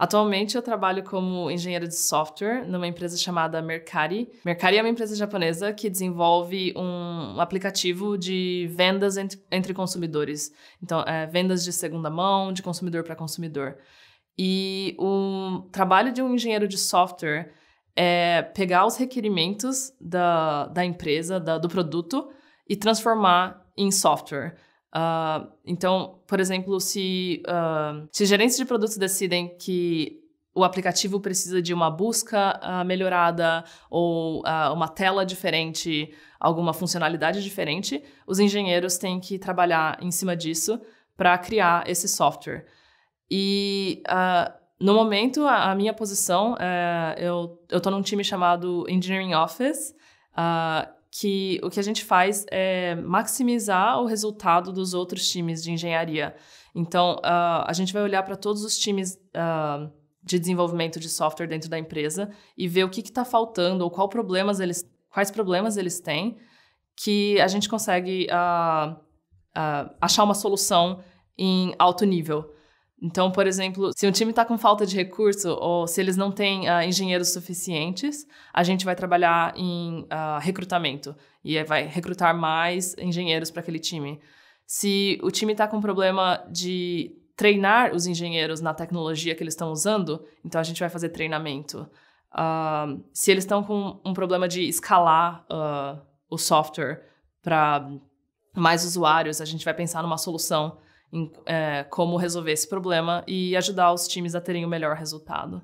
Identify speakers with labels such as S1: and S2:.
S1: Atualmente eu trabalho como engenheira de software numa empresa chamada Mercari. Mercari é uma empresa japonesa que desenvolve um aplicativo de vendas entre, entre consumidores. Então, é, vendas de segunda mão, de consumidor para consumidor. E o trabalho de um engenheiro de software é pegar os requerimentos da, da empresa, da, do produto, e transformar em software. Uh, então, por exemplo, se, uh, se gerentes de produtos decidem que o aplicativo precisa de uma busca uh, melhorada ou uh, uma tela diferente, alguma funcionalidade diferente, os engenheiros têm que trabalhar em cima disso para criar esse software. E uh, no momento, a, a minha posição, eh, eu estou num time chamado Engineering Office, que o que a gente faz é maximizar o resultado dos outros times de engenharia. Então, uh, a gente vai olhar para todos os times uh, de desenvolvimento de software dentro da empresa e ver o que está faltando ou qual problemas eles, quais problemas eles têm, que a gente consegue uh, achar uma solução em alto nível. Então, por exemplo, se um time está com falta de recurso ou se eles não têm uh, engenheiros suficientes, a gente vai trabalhar em uh, recrutamento e vai recrutar mais engenheiros para aquele time. Se o time está com problema de treinar os engenheiros na tecnologia que eles estão usando, então a gente vai fazer treinamento. Uh, se eles estão com um problema de escalar o software para mais usuários, a gente vai pensar numa solução em é, como resolver esse problema e ajudar os times a terem o melhor resultado.